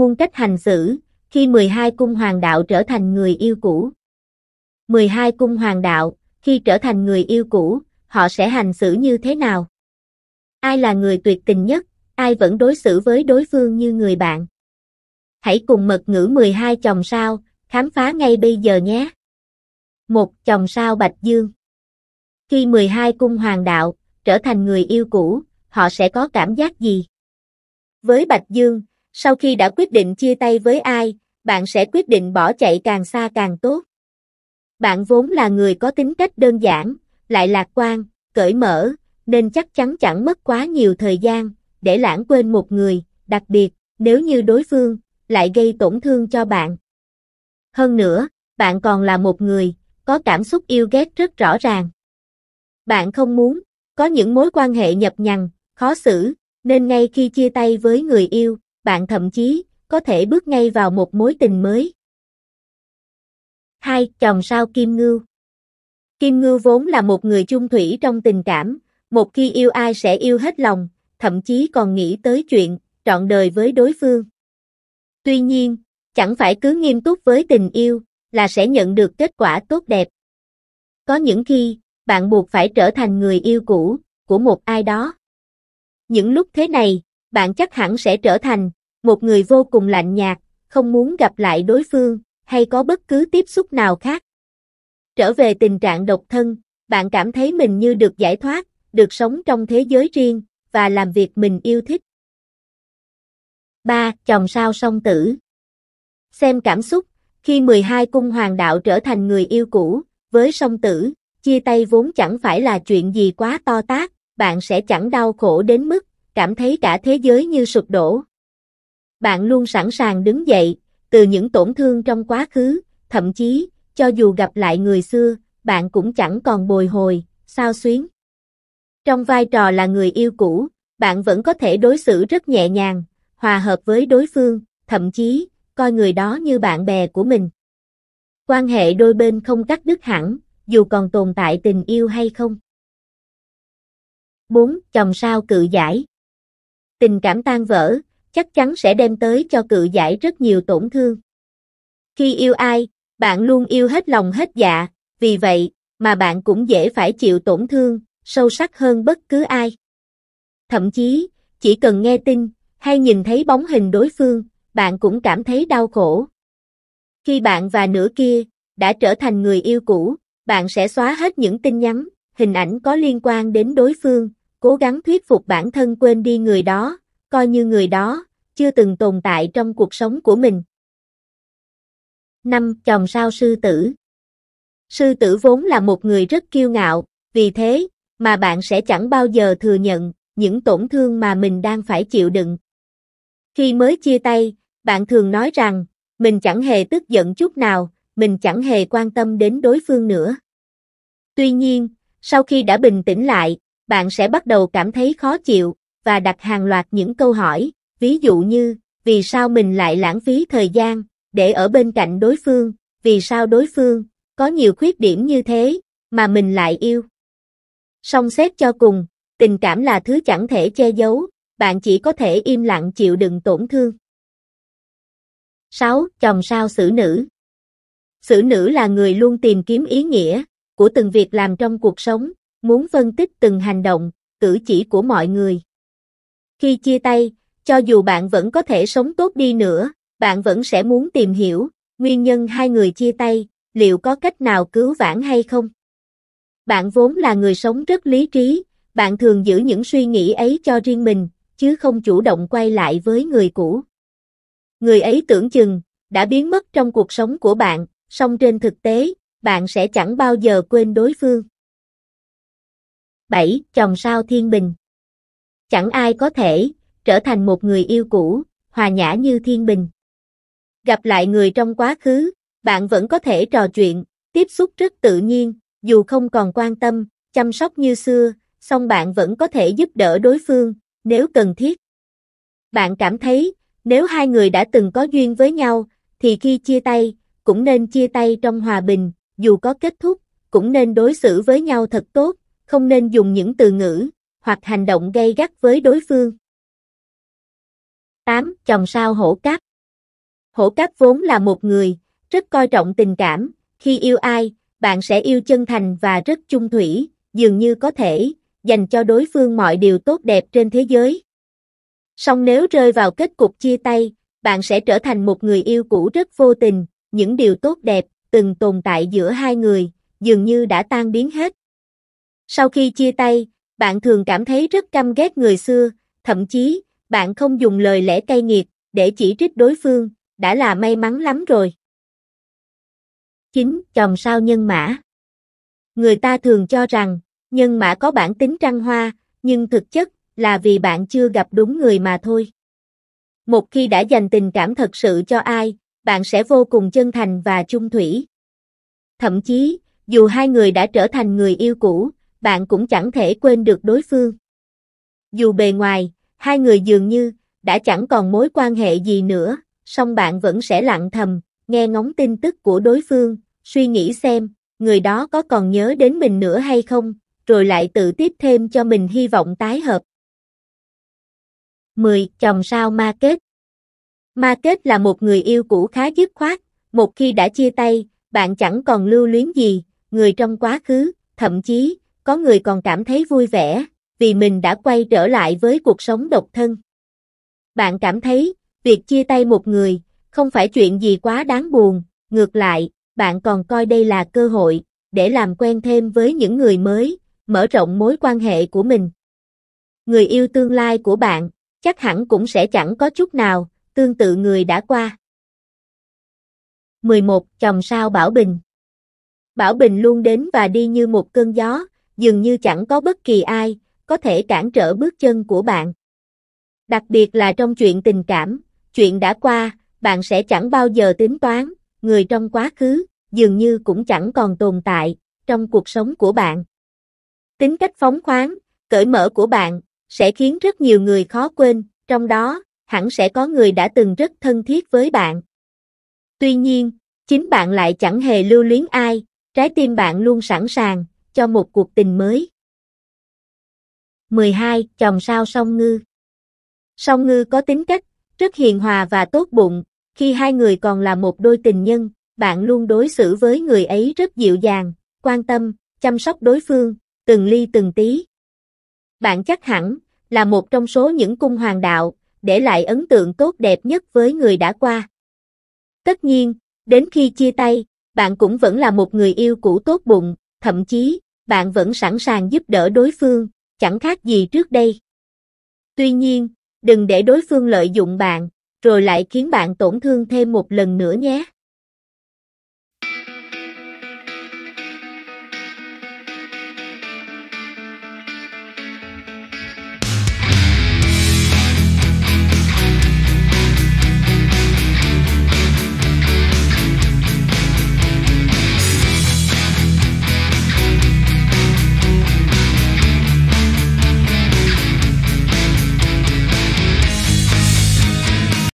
muôn cách hành xử, khi 12 cung hoàng đạo trở thành người yêu cũ. 12 cung hoàng đạo, khi trở thành người yêu cũ, họ sẽ hành xử như thế nào? Ai là người tuyệt tình nhất, ai vẫn đối xử với đối phương như người bạn? Hãy cùng mật ngữ 12 chồng sao, khám phá ngay bây giờ nhé. Một chồng sao Bạch Dương Khi 12 cung hoàng đạo, trở thành người yêu cũ, họ sẽ có cảm giác gì? Với Bạch Dương, sau khi đã quyết định chia tay với ai, bạn sẽ quyết định bỏ chạy càng xa càng tốt. Bạn vốn là người có tính cách đơn giản, lại lạc quan, cởi mở, nên chắc chắn chẳng mất quá nhiều thời gian để lãng quên một người, đặc biệt nếu như đối phương lại gây tổn thương cho bạn. Hơn nữa, bạn còn là một người có cảm xúc yêu ghét rất rõ ràng. Bạn không muốn có những mối quan hệ nhập nhằng, khó xử, nên ngay khi chia tay với người yêu, bạn thậm chí có thể bước ngay vào một mối tình mới. 2. Chồng sao Kim Ngưu Kim Ngưu vốn là một người chung thủy trong tình cảm, một khi yêu ai sẽ yêu hết lòng, thậm chí còn nghĩ tới chuyện trọn đời với đối phương. Tuy nhiên, chẳng phải cứ nghiêm túc với tình yêu là sẽ nhận được kết quả tốt đẹp. Có những khi, bạn buộc phải trở thành người yêu cũ của một ai đó. Những lúc thế này, bạn chắc hẳn sẽ trở thành một người vô cùng lạnh nhạt, không muốn gặp lại đối phương, hay có bất cứ tiếp xúc nào khác. Trở về tình trạng độc thân, bạn cảm thấy mình như được giải thoát, được sống trong thế giới riêng, và làm việc mình yêu thích. 3. Chồng sao song tử Xem cảm xúc, khi 12 cung hoàng đạo trở thành người yêu cũ, với song tử, chia tay vốn chẳng phải là chuyện gì quá to tát, bạn sẽ chẳng đau khổ đến mức, cảm thấy cả thế giới như sụp đổ, bạn luôn sẵn sàng đứng dậy, từ những tổn thương trong quá khứ, thậm chí, cho dù gặp lại người xưa, bạn cũng chẳng còn bồi hồi, sao xuyến. Trong vai trò là người yêu cũ, bạn vẫn có thể đối xử rất nhẹ nhàng, hòa hợp với đối phương, thậm chí, coi người đó như bạn bè của mình. Quan hệ đôi bên không cắt đứt hẳn, dù còn tồn tại tình yêu hay không. 4. Chồng sao cự giải Tình cảm tan vỡ, chắc chắn sẽ đem tới cho cự giải rất nhiều tổn thương. Khi yêu ai, bạn luôn yêu hết lòng hết dạ, vì vậy mà bạn cũng dễ phải chịu tổn thương, sâu sắc hơn bất cứ ai. Thậm chí, chỉ cần nghe tin hay nhìn thấy bóng hình đối phương, bạn cũng cảm thấy đau khổ. Khi bạn và nửa kia đã trở thành người yêu cũ, bạn sẽ xóa hết những tin nhắn, hình ảnh có liên quan đến đối phương, cố gắng thuyết phục bản thân quên đi người đó, coi như người đó chưa từng tồn tại trong cuộc sống của mình. 5. Chồng sao sư tử Sư tử vốn là một người rất kiêu ngạo, vì thế mà bạn sẽ chẳng bao giờ thừa nhận những tổn thương mà mình đang phải chịu đựng. Khi mới chia tay, bạn thường nói rằng mình chẳng hề tức giận chút nào, mình chẳng hề quan tâm đến đối phương nữa. Tuy nhiên, sau khi đã bình tĩnh lại, bạn sẽ bắt đầu cảm thấy khó chịu, và đặt hàng loạt những câu hỏi, ví dụ như, vì sao mình lại lãng phí thời gian, để ở bên cạnh đối phương, vì sao đối phương, có nhiều khuyết điểm như thế, mà mình lại yêu. Song xét cho cùng, tình cảm là thứ chẳng thể che giấu, bạn chỉ có thể im lặng chịu đựng tổn thương. 6. Chồng sao xử nữ Xử nữ là người luôn tìm kiếm ý nghĩa của từng việc làm trong cuộc sống, muốn phân tích từng hành động, cử chỉ của mọi người. Khi chia tay, cho dù bạn vẫn có thể sống tốt đi nữa, bạn vẫn sẽ muốn tìm hiểu nguyên nhân hai người chia tay, liệu có cách nào cứu vãn hay không. Bạn vốn là người sống rất lý trí, bạn thường giữ những suy nghĩ ấy cho riêng mình, chứ không chủ động quay lại với người cũ. Người ấy tưởng chừng đã biến mất trong cuộc sống của bạn, song trên thực tế, bạn sẽ chẳng bao giờ quên đối phương. 7. Chồng sao thiên bình Chẳng ai có thể trở thành một người yêu cũ, hòa nhã như thiên bình. Gặp lại người trong quá khứ, bạn vẫn có thể trò chuyện, tiếp xúc rất tự nhiên, dù không còn quan tâm, chăm sóc như xưa, song bạn vẫn có thể giúp đỡ đối phương, nếu cần thiết. Bạn cảm thấy, nếu hai người đã từng có duyên với nhau, thì khi chia tay, cũng nên chia tay trong hòa bình, dù có kết thúc, cũng nên đối xử với nhau thật tốt, không nên dùng những từ ngữ hoặc hành động gây gắt với đối phương. 8. Chồng sao hổ cáp Hổ cáp vốn là một người, rất coi trọng tình cảm, khi yêu ai, bạn sẽ yêu chân thành và rất chung thủy, dường như có thể, dành cho đối phương mọi điều tốt đẹp trên thế giới. Song nếu rơi vào kết cục chia tay, bạn sẽ trở thành một người yêu cũ rất vô tình, những điều tốt đẹp từng tồn tại giữa hai người, dường như đã tan biến hết. Sau khi chia tay, bạn thường cảm thấy rất căm ghét người xưa, thậm chí, bạn không dùng lời lẽ cay nghiệt để chỉ trích đối phương, đã là may mắn lắm rồi. 9. Chòm sao nhân mã Người ta thường cho rằng, nhân mã có bản tính trăng hoa, nhưng thực chất là vì bạn chưa gặp đúng người mà thôi. Một khi đã dành tình cảm thật sự cho ai, bạn sẽ vô cùng chân thành và chung thủy. Thậm chí, dù hai người đã trở thành người yêu cũ, bạn cũng chẳng thể quên được đối phương. Dù bề ngoài, hai người dường như đã chẳng còn mối quan hệ gì nữa, song bạn vẫn sẽ lặng thầm, nghe ngóng tin tức của đối phương, suy nghĩ xem, người đó có còn nhớ đến mình nữa hay không, rồi lại tự tiếp thêm cho mình hy vọng tái hợp. 10. Chồng sao ma kết Ma kết là một người yêu cũ khá dứt khoát, một khi đã chia tay, bạn chẳng còn lưu luyến gì, người trong quá khứ, thậm chí, có người còn cảm thấy vui vẻ, vì mình đã quay trở lại với cuộc sống độc thân. Bạn cảm thấy, việc chia tay một người, không phải chuyện gì quá đáng buồn, ngược lại, bạn còn coi đây là cơ hội, để làm quen thêm với những người mới, mở rộng mối quan hệ của mình. Người yêu tương lai của bạn, chắc hẳn cũng sẽ chẳng có chút nào, tương tự người đã qua. 11. Chồng sao Bảo Bình Bảo Bình luôn đến và đi như một cơn gió, dường như chẳng có bất kỳ ai có thể cản trở bước chân của bạn. Đặc biệt là trong chuyện tình cảm, chuyện đã qua, bạn sẽ chẳng bao giờ tính toán, người trong quá khứ dường như cũng chẳng còn tồn tại trong cuộc sống của bạn. Tính cách phóng khoáng, cởi mở của bạn sẽ khiến rất nhiều người khó quên, trong đó hẳn sẽ có người đã từng rất thân thiết với bạn. Tuy nhiên, chính bạn lại chẳng hề lưu luyến ai, trái tim bạn luôn sẵn sàng cho một cuộc tình mới. 12. Chồng sao song ngư Song ngư có tính cách, rất hiền hòa và tốt bụng, khi hai người còn là một đôi tình nhân, bạn luôn đối xử với người ấy rất dịu dàng, quan tâm, chăm sóc đối phương, từng ly từng tí. Bạn chắc hẳn là một trong số những cung hoàng đạo, để lại ấn tượng tốt đẹp nhất với người đã qua. Tất nhiên, đến khi chia tay, bạn cũng vẫn là một người yêu cũ tốt bụng, thậm chí, bạn vẫn sẵn sàng giúp đỡ đối phương, chẳng khác gì trước đây. Tuy nhiên, đừng để đối phương lợi dụng bạn, rồi lại khiến bạn tổn thương thêm một lần nữa nhé.